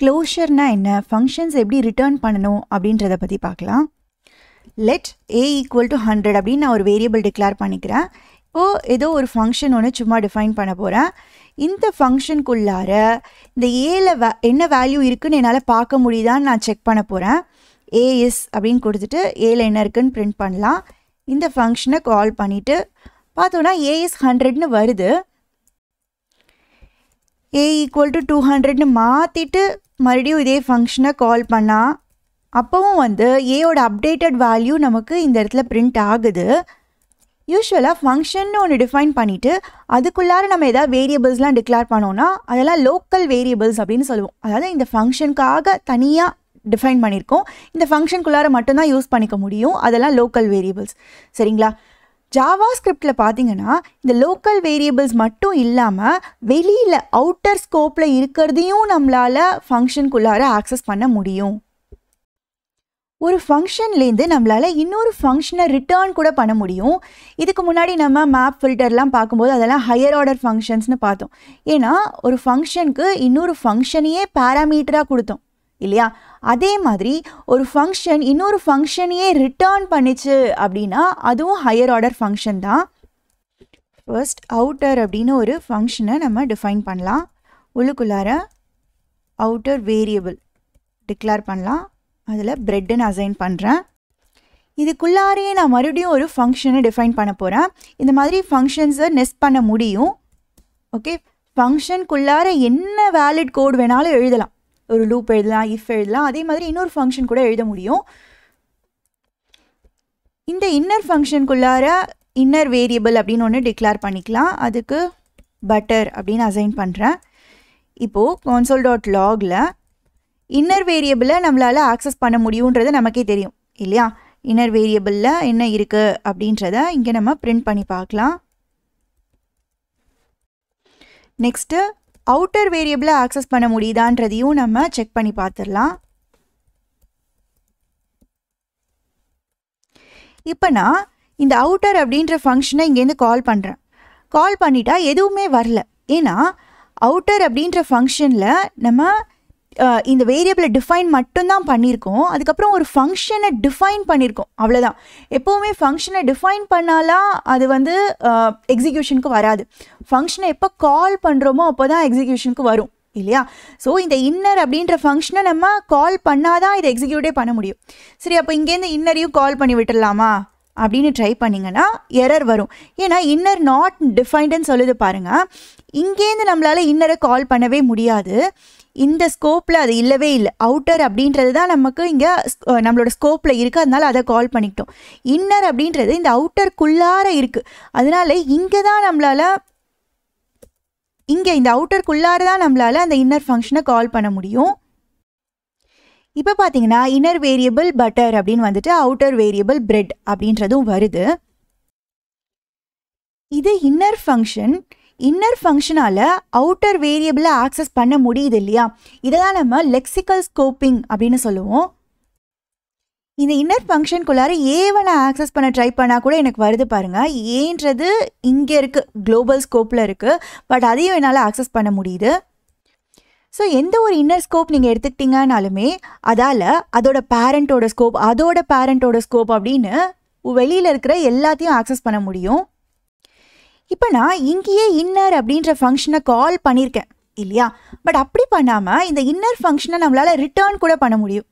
க்ளோஷர்னா என்ன ஃபங்க்ஷன்ஸ் எப்படி ரிட்டர்ன் பண்ணணும் அப்படின்றத பற்றி பார்க்கலாம் let A equal to hundred அப்படின்னு நான் ஒரு வேரியபிள் டிக்ளேர் பண்ணிக்கிறேன் இப்போது ஏதோ ஒரு ஃபங்க்ஷன் ஒன்று சும்மா டிஃபைன் பண்ண போகிறேன் இந்த ஃபங்க்ஷனுக்குள்ளார இந்த ஏல என்ன வேல்யூ இருக்குதுன்னு என்னால் பார்க்க முடியுதான்னு நான் செக் பண்ண போகிறேன் ஏஎஸ் அப்படின்னு கொடுத்துட்டு ஏல என்ன இருக்குன்னு பிரிண்ட் பண்ணலாம் இந்த ஃபங்க்ஷனை கால் பண்ணிவிட்டு பார்த்தோன்னா ஏஎஸ் ஹண்ட்ரட்னு வருது ஏ ஈக்குவல் டு டூ ஹண்ட்ரட்னு மாற்றிட்டு மறுபடியும் இதே ஃபங்க்ஷனை கால் பண்ணால் அப்போவும் வந்து ஏயோட அப்டேட்டட் வேல்யூ நமக்கு இந்த இடத்துல பிரிண்ட் ஆகுது யூஸ்வலாக ஃபங்க்ஷன் ஒன்று டிஃபைன் பண்ணிவிட்டு அதுக்குள்ளார நம்ம எதாவது வேரியபிள்ஸ்லாம் டிக்ளேர் பண்ணோன்னா அதெல்லாம் லோக்கல் வேரியபிள்ஸ் அப்படின்னு சொல்லுவோம் அதாவது இந்த ஃபங்க்ஷனுக்காக தனியாக டிஃபைன் பண்ணியிருக்கோம் இந்த ஃபங்க்ஷனுக்குள்ளார மட்டும்தான் யூஸ் பண்ணிக்க முடியும் அதெல்லாம் லோக்கல் வேரியபிள்ஸ் சரிங்களா ஜாவா ஸ்கிரிப்டில் பார்த்தீங்கன்னா இந்த லோக்கல் வேரியபிள்ஸ் மட்டும் இல்லாமல் வெளியில் அவுட்டர் ஸ்கோப்பில் இருக்கிறதையும் நம்மளால் ஃபங்க்ஷனுக்குள்ளார ஆக்சஸ் பண்ண முடியும் ஒரு ஃபங்க்ஷன்லேருந்து நம்மளால் இன்னொரு ஃபங்க்ஷனை ரிட்டர்ன் கூட பண்ண முடியும் இதுக்கு முன்னாடி நம்ம மேப் ஃபில்டர்லாம் பார்க்கும்போது அதெல்லாம் ஹையர் ஆர்டர் ஃபங்க்ஷன்ஸ்னு பார்த்தோம் ஏன்னா ஒரு ஃபங்க்ஷனுக்கு இன்னொரு ஃபங்க்ஷனையே பேராமீட்டராக கொடுத்தோம் இல்லையா அதே மாதிரி ஒரு ஃபங்க்ஷன் இன்னொரு ஃபங்க்ஷனையே ரிட்டர்ன் பண்ணிச்சு அப்படின்னா அதுவும் ஹையர் ஆர்டர் ஃபங்க்ஷன் தான் ஃபர்ஸ்ட் அவுட்டர் அப்படின்னு ஒரு ஃபங்க்ஷனை நம்ம டிஃபைன் பண்ணலாம் உள்ளுக்குள்ளார அவுட்டர் வேரியபிள் டிக்ளேர் பண்ணலாம் அதில் ப்ரெட்டுன்னு அசைன் பண்ணுறேன் இதுக்குள்ளாரையே நான் மறுபடியும் ஒரு ஃபங்க்ஷனை டிஃபைன் பண்ண போகிறேன் இந்த மாதிரி ஃபங்க்ஷன்ஸை நெஸ்ட் பண்ண முடியும் ஓகே ஃபங்க்ஷனுக்குள்ளார என்ன வேலிட் கோட் வேணாலும் எழுதலாம் ஒரு லூப் எழுதலாம் இஃப் எழுதலாம் அதே மாதிரி இன்னொரு ஃபங்க்ஷன் கூட எழுத முடியும் இந்த இன்னர் ஃபங்க்ஷனுக்குள்ளார இன்னர் வேரியபிள் அப்படின்னு ஒன்று டிக்ளேர் பண்ணிக்கலாம் அதுக்கு பட்டர் அப்படின்னு அசைன் பண்ணுறேன் இப்போது கான்சோல் டாட் லாகில் இன்னர் வேரியபிளை நம்மளால் ஆக்சஸ் பண்ண முடியுன்றது நமக்கே தெரியும் இல்லையா இன்னர் வேரியபிளில் என்ன இருக்குது அப்படின்றத இங்கே நம்ம பிரிண்ட் பண்ணி பார்க்கலாம் நெக்ஸ்ட்டு அவுட்டர் வேரியபிளை ஆக்சஸ் பண்ண முடியுதான்றதையும் நம்ம செக் பண்ணி பார்த்துடலாம் இப்போ நான் இந்த அவுட்டர் அப்படின்ற ஃபங்க்ஷனை இங்கேருந்து கால் பண்ணுறேன் கால் பண்ணிட்டா எதுவுமே வரல ஏன்னா அவுட்டர் அப்படின்ற ஃபங்க்ஷனில் நம்ம இந்த வேரியபிளை டிஃபைன் மட்டும்தான் பண்ணியிருக்கோம் அதுக்கப்புறம் ஒரு ஃபங்க்ஷனை டிஃபைன் பண்ணியிருக்கோம் அவ்வளோதான் எப்போவுமே ஃபங்க்ஷனை டிஃபைன் பண்ணாலாம் அது வந்து எக்ஸிக்யூஷனுக்கு வராது ஃபங்க்ஷனை எப்போ கால் பண்ணுறோமோ அப்போ தான் எக்ஸிக்யூஷனுக்கு வரும் இல்லையா ஸோ இந்த இன்னர் அப்படின்ற ஃபங்க்ஷனை நம்ம கால் பண்ணாதான் இதை எக்ஸிக்யூட்டே பண்ண முடியும் சரி அப்போ இங்கேருந்து இன்னரையும் கால் பண்ணி விட்டுடலாமா அப்படின்னு ட்ரை பண்ணிங்கன்னா எரர் வரும் ஏன்னா இன்னர் நாட் டிஃபைன்டுன்னு சொல்லுது பாருங்கள் இங்கேருந்து நம்மளால் இன்னரை கால் பண்ணவே முடியாது இந்த ஸ்கோப்பில் அது இல்லவே இல்லை அவுட்டர் அப்படின்றது தான் நமக்கு இங்கே நம்மளோட ஸ்கோப்பில் இருக்குது அதனால் அதை கால் பண்ணிக்கிட்டோம் இன்னர் அப்படின்றது இந்த அவுட்டருக்குள்ளார இருக்குது அதனால் இங்கே தான் நம்மளால் இங்கே இந்த அவுட்டருக்குள்ளார தான் நம்மளால் அந்த இன்னர் ஃபங்க்ஷனை கால் பண்ண முடியும் இப்போ பார்த்தீங்கன்னா இன்னர் வேரியபிள் பட்டர் அப்படின்னு வந்துட்டு அவுட்டர் வேரியபிள் பிரெட் அப்படின்றதும் வருது இது இன்னர் ஃபங்க்ஷன் இன்னர் ஃபங்க்ஷனால் அவுட்டர் வேரியபிளை ஆக்சஸ் பண்ண முடியுது இல்லையா தான் நம்ம லெக்சிக்கல் ஸ்கோப்பிங் அப்படின்னு சொல்லுவோம் இந்த இன்னர் ஃபங்க்ஷனுக்குள்ளார ஏவனை ஆக்சஸ் பண்ண ட்ரை பண்ணால் கூட எனக்கு வருது பாருங்கள் ஏன்றது இங்கே இருக்குது குளோபல் ஸ்கோப்பில் இருக்குது பட் அதையும் என்னால் ஆக்சஸ் பண்ண முடியுது ஸோ எந்த ஒரு இன்னர் ஸ்கோப் நீங்கள் எடுத்துக்கிட்டீங்கனாலுமே அதால் அதோட பேரண்ட்டோட ஸ்கோப் அதோட பேரண்ட்டோட ஸ்கோப் அப்படின்னு வெளியில் இருக்கிற எல்லாத்தையும் ஆக்சஸ் பண்ண முடியும் இப்போ நான் இங்கேயே இன்னர் அப்படின்ற ஃபங்க்ஷனை கால் பண்ணியிருக்கேன் இல்லையா பட் அப்படி பண்ணாமல் இந்த இன்னர் ஃபங்க்ஷனை நம்மளால் ரிட்டர்ன் கூட பண்ண முடியும்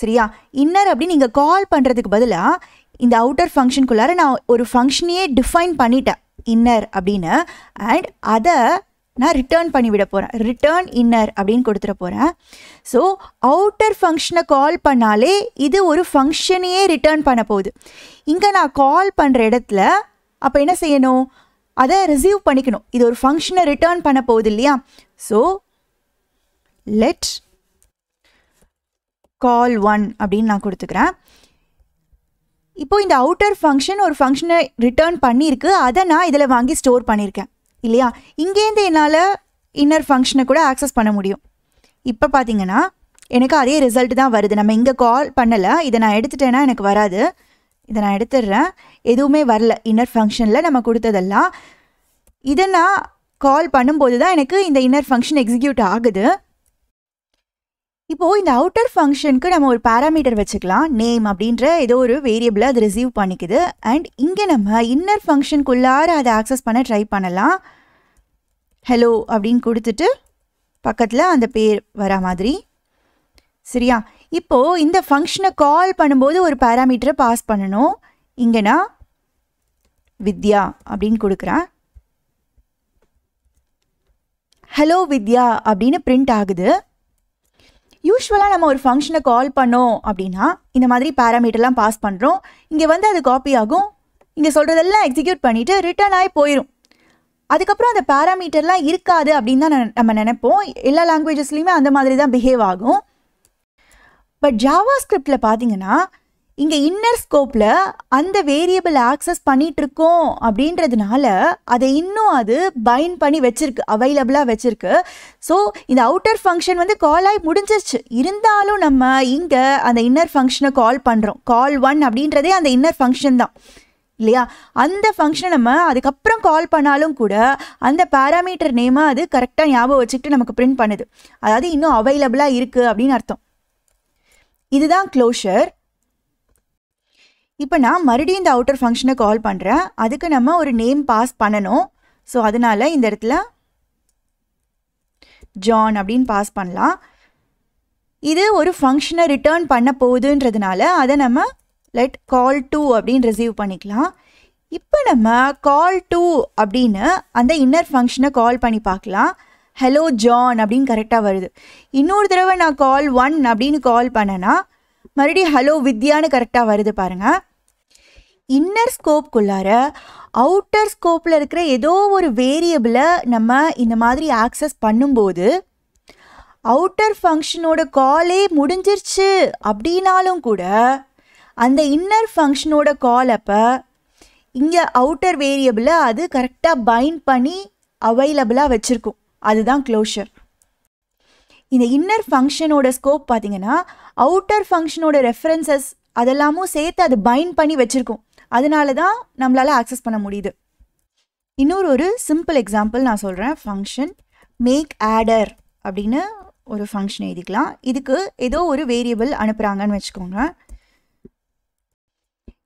சரியா இன்னர் அப்படின்னு நீங்கள் கால் பண்ணுறதுக்கு பதிலாக இந்த அவுட்டர் ஃபங்க்ஷனுக்குள்ளார நான் ஒரு ஃபங்க்ஷனையே டிஃபைன் பண்ணிட்டேன் இன்னர் அப்படின்னு அண்ட் அதை நான் ரிட்டர்ன் பண்ணிவிட போகிறேன் ரிட்டர்ன் இன்னர் அப்படின்னு கொடுத்துட போகிறேன் ஸோ அவுட்டர் ஃபங்க்ஷனை கால் பண்ணாலே இது ஒரு ஃபங்க்ஷனையே ரிட்டர்ன் பண்ண போகுது இங்கே நான் கால் பண்ணுற இடத்துல அப்போ என்ன செய்யணும் அதை ரிசீவ் பண்ணிக்கணும் இது ஒரு ஃபங்க்ஷனை ரிட்டர்ன் பண்ண போகுது இல்லையா ஸோ லெட் கால் ஒன் அப்படின்னு நான் கொடுத்துக்கிறேன் இப்போ இந்த அவுட்டர் ஃபங்க்ஷன் ஒரு ஃபங்க்ஷனை ரிட்டர்ன் பண்ணியிருக்கு அதை நான் இதில் வாங்கி ஸ்டோர் பண்ணியிருக்கேன் இல்லையா இங்கேருந்து என்னால் இன்னர் ஃபங்க்ஷனை கூட ஆக்சஸ் பண்ண முடியும் இப்போ பார்த்தீங்கன்னா எனக்கு அதே ரிசல்ட் தான் வருது நம்ம இங்கே கால் பண்ணலை இதை நான் எடுத்துட்டேன்னா எனக்கு வராது இதை நான் எடுத்துடுறேன் எதுவுமே வரல இன்னர் ஃபங்க்ஷனில் நம்ம கொடுத்ததெல்லாம் இதை நான் கால் பண்ணும்போது தான் எனக்கு இந்த இன்னர் ஃபங்க்ஷன் எக்ஸிக்யூட் ஆகுது இப்போது இந்த அவுட்டர் ஃபங்க்ஷனுக்கு நம்ம ஒரு பேராமீட்டர் வச்சுக்கலாம் நேம் அப்படின்ற ஏதோ ஒரு வேரியபிளை அது ரிசீவ் பண்ணிக்குது அண்ட் இங்கே நம்ம இன்னர் ஃபங்க்ஷனுக்குள்ளார அதை ஆக்சஸ் பண்ண ட்ரை பண்ணலாம் ஹலோ அப்படின்னு கொடுத்துட்டு பக்கத்தில் அந்த பேர் வர மாதிரி சரியா இப்போது இந்த ஃபங்க்ஷனை கால் பண்ணும்போது ஒரு பேராமீட்டரை பாஸ் பண்ணணும் இங்கே நான் வித்யா அப்படின்னு கொடுக்குறேன் ஹலோ வித்யா அப்படின்னு பிரிண்ட் ஆகுது யூஸ்வலாக நம்ம ஒரு ஃபங்க்ஷனை கால் பண்ணோம் அப்படின்னா இந்த மாதிரி பேராமீட்டர்லாம் பாஸ் பண்ணுறோம் இங்கே வந்து அது காப்பி ஆகும் இங்கே சொல்கிறதெல்லாம் எக்ஸிக்யூட் பண்ணிவிட்டு ரிட்டர்ன் ஆகி போயிடும் அதுக்கப்புறம் அந்த பேராமீட்டர்லாம் இருக்காது அப்படின்னு தான் நம்ம நினைப்போம் எல்லா லாங்குவேஜஸ்லேயுமே அந்த மாதிரி தான் பிஹேவ் ஆகும் பட் ஜாவா ஸ்கிரிப்டில் பார்த்தீங்கன்னா இங்கே இன்னர் ஸ்கோப்பில் அந்த வேரியபிள் ஆக்சஸ் பண்ணிகிட்ருக்கோம் அப்படின்றதுனால அதை இன்னும் அது பைன் பண்ணி வச்சுருக்கு அவைலபிளாக வச்சுருக்கு ஸோ இந்த அவுட்டர் ஃபங்க்ஷன் வந்து கால் ஆகி முடிஞ்சிச்சு இருந்தாலும் நம்ம இங்கே அந்த இன்னர் ஃபங்க்ஷனை கால் பண்ணுறோம் கால் ஒன் அப்படின்றதே அந்த இன்னர் ஃபங்க்ஷன் தான் இல்லையா அந்த ஃபங்க்ஷனை நம்ம அதுக்கப்புறம் கால் பண்ணாலும் கூட அந்த பேராமீட்டர் நேமை அது கரெக்டாக ஞாபகம் வச்சுக்கிட்டு நமக்கு பிரிண்ட் பண்ணுது அதாவது இன்னும் அவைலபிளாக இருக்குது அப்படின்னு அர்த்தம் இதுதான் க்ளோஷர் இப்போ நான் மறுபடியும் இந்த அவுட்டர் ஃபங்க்ஷனை கால் பண்ணுறேன் அதுக்கு நம்ம ஒரு நேம் பாஸ் பண்ணணும் ஸோ அதனால் இந்த இடத்துல ஜான் அப்படின்னு பாஸ் பண்ணலாம் இது ஒரு ஃபங்க்ஷனை ரிட்டர்ன் பண்ண போகுதுன்றதுனால அதை நம்ம லெட் கால் டூ அப்படின்னு ரிசீவ் பண்ணிக்கலாம் இப்போ நம்ம கால் டூ அப்படின்னு அந்த இன்னர் ஃபங்க்ஷனை கால் பண்ணி பார்க்கலாம் ஹலோ ஜான் அப்படின்னு கரெக்டாக வருது இன்னொரு தடவை நான் கால் ஒன் அப்படின்னு கால் பண்ணேன்னா மறுபடியும் ஹலோ வித்யான்னு கரெக்டாக வருது பாருங்கள் இன்னர் ஸ்கோப்புக்குள்ளார அவுட்டர் ஸ்கோப்பில் இருக்கிற ஏதோ ஒரு வேரியபிளை நம்ம இந்த மாதிரி ஆக்சஸ் பண்ணும்போது அவுட்டர் ஃபங்க்ஷனோட காலே முடிஞ்சிருச்சு அப்படின்னாலும் கூட அந்த இன்னர் ஃபங்க்ஷனோட கால் அப்போ இங்கே அவுட்டர் வேரியபிளை அது கரெக்டாக பைண்ட் பண்ணி அவைலபிளாக வச்சுருக்கும் அதுதான் க்ளோஷர் இந்த இன்னர் ஃபங்க்ஷனோட ஸ்கோப் பார்த்தீங்கன்னா அவுட்டர் ஃபங்க்ஷனோட ரெஃபரன்சஸ் அதெல்லாமும் சேர்த்து அது பைண்ட் பண்ணி வச்சுருக்கோம் அதனால தான் நம்மளால் ஆக்சஸ் பண்ண முடியுது இன்னொரு ஒரு சிம்பிள் எக்ஸாம்பிள் நான் சொல்கிறேன் ஃபங்க்ஷன் மேக் ஆடர் அப்படின்னு ஒரு ஃபங்க்ஷன் எழுதிக்கலாம் இதுக்கு ஏதோ ஒரு வேரியபிள் அனுப்புகிறாங்கன்னு வச்சுக்கோங்க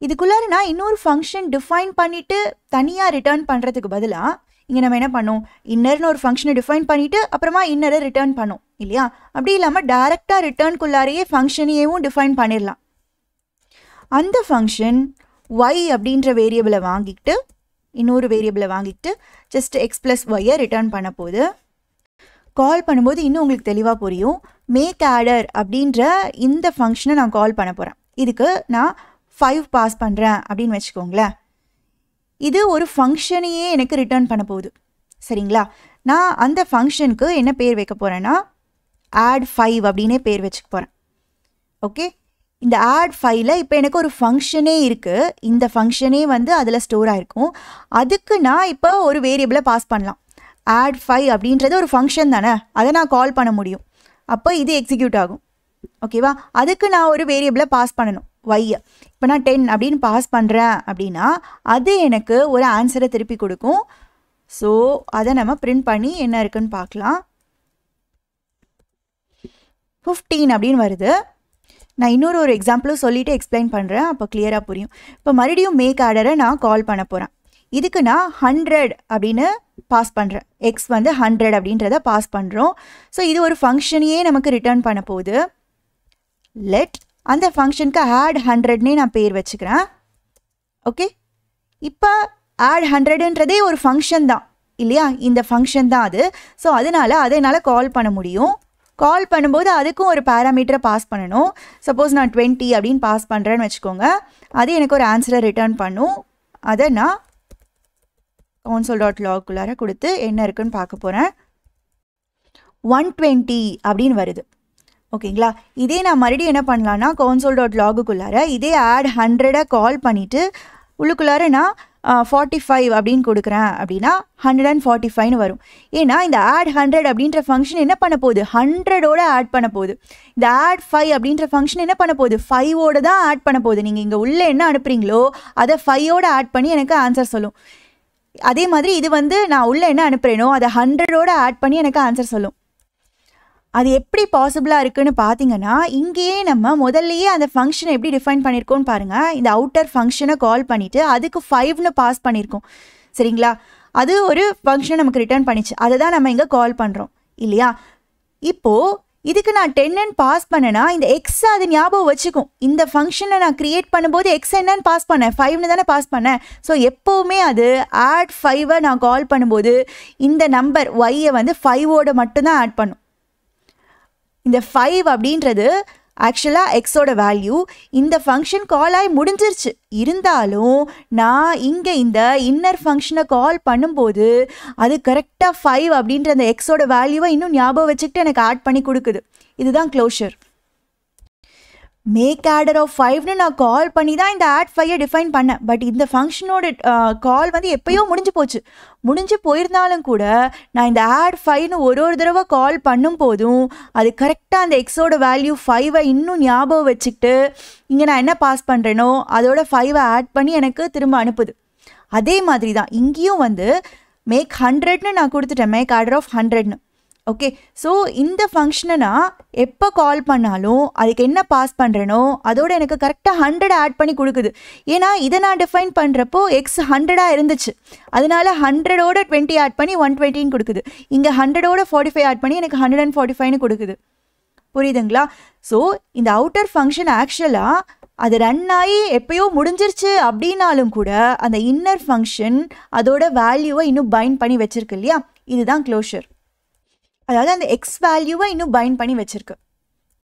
இதுக்குள்ளார நான் இன்னொரு ஃபங்க்ஷன் டிஃபைன் பண்ணிவிட்டு தனியாக ரிட்டர்ன் பண்ணுறதுக்கு பதிலாக இங்கே நம்ம என்ன பண்ணோம் இன்னர்னு ஒரு ஃபங்க்ஷனை டிஃபைன் பண்ணிவிட்டு அப்புறமா இன்னரை ரிட்டர்ன் பண்ணோம் இல்லையா அப்படி இல்லாமல் டேரெக்டாக ரிட்டர்ன்குள்ளாரையே ஃபங்க்ஷனையேவும் டிஃபைன் பண்ணிடலாம் அந்த ஃபங்க்ஷன் ஒய் அப்படின்ற வேரியபிளை வாங்கிக்கிட்டு இன்னொரு வேரியபிளை வாங்கிக்கிட்டு ஜஸ்ட் எக்ஸ் ப்ளஸ் ஒய்யை ரிட்டர்ன் பண்ண போது கால் பண்ணும்போது இன்னும் உங்களுக்கு தெளிவாக புரியும் மேக் ஆடர் அப்படின்ற இந்த ஃபங்க்ஷனை நான் கால் பண்ண போகிறேன் இதுக்கு நான் ஃபைவ் பாஸ் பண்ணுறேன் அப்படின்னு வச்சுக்கோங்களேன் இது ஒரு ஃபங்க்ஷனையே எனக்கு ரிட்டர்ன் பண்ண போகுது சரிங்களா நான் அந்த ஃபங்க்ஷனுக்கு என்ன பேர் வைக்க போகிறேன்னா ஆட் ஃபைவ் அப்படின்னே பேர் வச்சுக்க போகிறேன் ஓகே இந்த ஆட் ஃபைவ்ல இப்போ எனக்கு ஒரு ஃபங்க்ஷனே இருக்குது இந்த ஃபங்க்ஷனே வந்து அதில் ஸ்டோர் ஆகிருக்கும் அதுக்கு நான் இப்போ ஒரு வேரியபிளை பாஸ் பண்ணலாம் ஆட் ஃபைவ் அப்படின்றது ஒரு ஃபங்க்ஷன் தானே அதை நான் கால் பண்ண முடியும் அப்போ இது எக்ஸிக்யூட் ஆகும் ஓகேவா அதுக்கு நான் ஒரு வேரியபிளை பாஸ் பண்ணணும் ஒய்ய இப்போ நான் டென் அப்படின்னு பாஸ் பண்ணுறேன் அப்படின்னா அது எனக்கு ஒரு ஆன்சரை திருப்பி கொடுக்கும் ஸோ அதை நம்ம பிரிண்ட் பண்ணி என்ன இருக்குன்னு பார்க்கலாம் ஃபிஃப்டீன் அப்படின்னு வருது நான் இன்னொரு ஒரு எக்ஸாம்பிளும் சொல்லிவிட்டு எக்ஸ்பிளைன் பண்ணுறேன் அப்போ கிளியராக புரியும் இப்போ மறுபடியும் மேக் ஆர்டரை நான் கால் பண்ண போகிறேன் இதுக்கு நான் ஹண்ட்ரட் அப்படின்னு பாஸ் பண்ணுறேன் எக்ஸ் வந்து ஹண்ட்ரட் அப்படின்றத பாஸ் பண்ணுறோம் ஸோ இது ஒரு ஃபங்க்ஷனையே நமக்கு ரிட்டர்ன் பண்ண போகுது லெட் அந்த ஃபங்க்ஷனுக்கு ஆட் ஹண்ட்ரட்னே நான் பேர் வச்சுக்கிறேன் ஓகே இப்போ ஆட் ஹண்ட்ரடுன்றதே ஒரு ஃபங்க்ஷன் தான் இல்லையா இந்த ஃபங்க்ஷன் தான் அது ஸோ அதனால் அதை என்னால் கால் பண்ண முடியும் கால் பண்ணும்போது அதுக்கும் ஒரு பேராமீட்டரை பாஸ் பண்ணணும் சப்போஸ் நான் டுவெண்ட்டி அப்படின்னு பாஸ் பண்ணுறேன்னு வச்சுக்கோங்க அது எனக்கு ஒரு ஆன்சரை ரிட்டர்ன் பண்ணும் அதை நான் கான்சோல் டாட் லாக்குள்ளார கொடுத்து என்ன இருக்குன்னு பார்க்க போகிறேன் ஒன் டுவெண்ட்டி அப்படின்னு வருது ஓகேங்களா இதே நான் மறுபடியும் என்ன பண்ணலான்னா கவுன்சோல் டாட் லாகுக்குள்ளார இதே ஆட் ஹண்ட்ரடாக கால் பண்ணிவிட்டு உள்ளுக்குள்ளார நான் ஃபார்ட்டி ஃபைவ் அப்படின்னு கொடுக்குறேன் அப்படின்னா ஹண்ட்ரட் அண்ட் ஃபார்ட்டி ஃபைவ்னு வரும் ஏன்னா இந்த ஆட் ஹண்ட்ரட் அப்படின்ற ஃபங்க்ஷன் என்ன பண்ண போகுது ஹண்ட்ரடோட ஆட் பண்ண போகுது இந்த ஆட் ஃபைவ் அப்படின்ற ஃபங்க்ஷன் என்ன பண்ண போகுது ஃபைவோட தான் ஆட் பண்ண போகுது நீங்கள் இங்கே உள்ளே என்ன அனுப்புகிறீங்களோ அதை ஃபைவோட ஆட் பண்ணி எனக்கு ஆன்சர் சொல்லும் அதே மாதிரி இது வந்து நான் உள்ளே என்ன அனுப்புகிறேனோ அதை ஹண்ட்ரடோட ஆட் பண்ணி எனக்கு ஆன்சர் சொல்லும் அது எப்படி பாசிபிளாக இருக்குதுன்னு பார்த்தீங்கன்னா இங்கேயே நம்ம முதல்லையே அந்த ஃபங்க்ஷனை எப்படி டிஃபைன் பண்ணியிருக்கோம்னு பாருங்கள் இந்த அவுட்டர் ஃபங்க்ஷனை கால் பண்ணிவிட்டு அதுக்கு ஃபைவ்னு பாஸ் பண்ணியிருக்கோம் சரிங்களா அது ஒரு ஃபங்க்ஷனை நமக்கு ரிட்டர்ன் பண்ணிச்சு அதை தான் நம்ம இங்கே கால் பண்ணுறோம் இல்லையா இப்போது இதுக்கு நான் டென்னு பாஸ் பண்ணேன்னா இந்த எக்ஸ் அது ஞாபகம் வச்சுக்கும் இந்த ஃபங்க்ஷனை நான் க்ரியேட் பண்ணும்போது எக்ஸ் என்னன்னு பாஸ் பண்ணேன் ஃபைவ்னு தானே பாஸ் பண்ணேன் ஸோ எப்போவுமே அது ஆட் ஃபைவை நான் கால் பண்ணும்போது இந்த நம்பர் ஒய்யை வந்து ஃபைவோட மட்டும்தான் ஆட் பண்ணும் இந்த ஃபைவ் அப்படின்றது ஆக்சுவலாக எக்ஸோட வேல்யூ இந்த ஃபங்க்ஷன் கால் ஆகி முடிஞ்சிருச்சு இருந்தாலும் நான் இங்கே இந்த இன்னர் ஃபங்க்ஷனை கால் பண்ணும்போது அது கரெக்டாக ஃபைவ் அப்படின்ற அந்த எக்ஸோட வேல்யூவை இன்னும் ஞாபகம் வச்சுக்கிட்டு எனக்கு ஆட் பண்ணி கொடுக்குது இதுதான் க்ளோஷர் மேக் ஆர்டர் ஆஃப் ஃபைவ்னு நான் கால் பண்ணி தான் இந்த ஆட் ஃபைவை டிஃபைன் பண்ணேன் பட் இந்த ஃபங்க்ஷனோட கால் வந்து எப்போயோ முடிஞ்சு போச்சு முடிஞ்சு போயிருந்தாலும் கூட நான் இந்த ஆட் ஃபைவ்னு ஒரு ஒரு தடவை கால் பண்ணும் போதும் அது கரெக்டாக அந்த எக்ஸோட வேல்யூ ஃபைவை இன்னும் ஞாபகம் வச்சுக்கிட்டு இங்கே நான் என்ன பாஸ் பண்ணுறேனோ அதோட ஃபைவை ஆட் பண்ணி எனக்கு திரும்ப அனுப்புது அதே மாதிரி தான் இங்கேயும் வந்து மேக் ஹண்ட்ரட்னு நான் கொடுத்துட்டேன் மேக் ஆர்டர் ஆஃப் ஹண்ட்ரட்னு ஓகே ஸோ இந்த ஃபங்க்ஷனை நான் எப்போ கால் பண்ணாலும் அதுக்கு என்ன பாஸ் பண்ணுறேனோ அதோட எனக்கு கரெக்டாக ஹண்ட்ரட் ஆட் பண்ணி கொடுக்குது ஏன்னா இதை நான் டிஃபைன் பண்ணுறப்போ எக்ஸ் ஹண்ட்ரடாக இருந்துச்சு அதனால ஹண்ட்ரடோட டுவெண்ட்டி ஆட் பண்ணி ஒன் டுவெண்ட்டின்னு கொடுக்குது இங்கே ஹண்ட்ரடோட ஃபார்ட்டி ஃபைவ் ஆட் பண்ணி எனக்கு ஹண்ட்ரட் அண்ட் ஃபார்ட்டி ஃபைவ்னு கொடுக்குது புரியுதுங்களா ஸோ இந்த அவுட்டர் ஃபங்க்ஷன் ஆக்சுவலாக அது ரன் ஆகி எப்பயோ முடிஞ்சிருச்சு அப்படின்னாலும் கூட அந்த இன்னர் ஃபங்க்ஷன் அதோட வேல்யூவை இன்னும் பைண்ட் பண்ணி வச்சிருக்கு இல்லையா இதுதான் க்ளோஷர் அதாவது அந்த எக்ஸ் வேல்யூவை இன்னும் பைண்ட் பண்ணி வச்சிருக்கு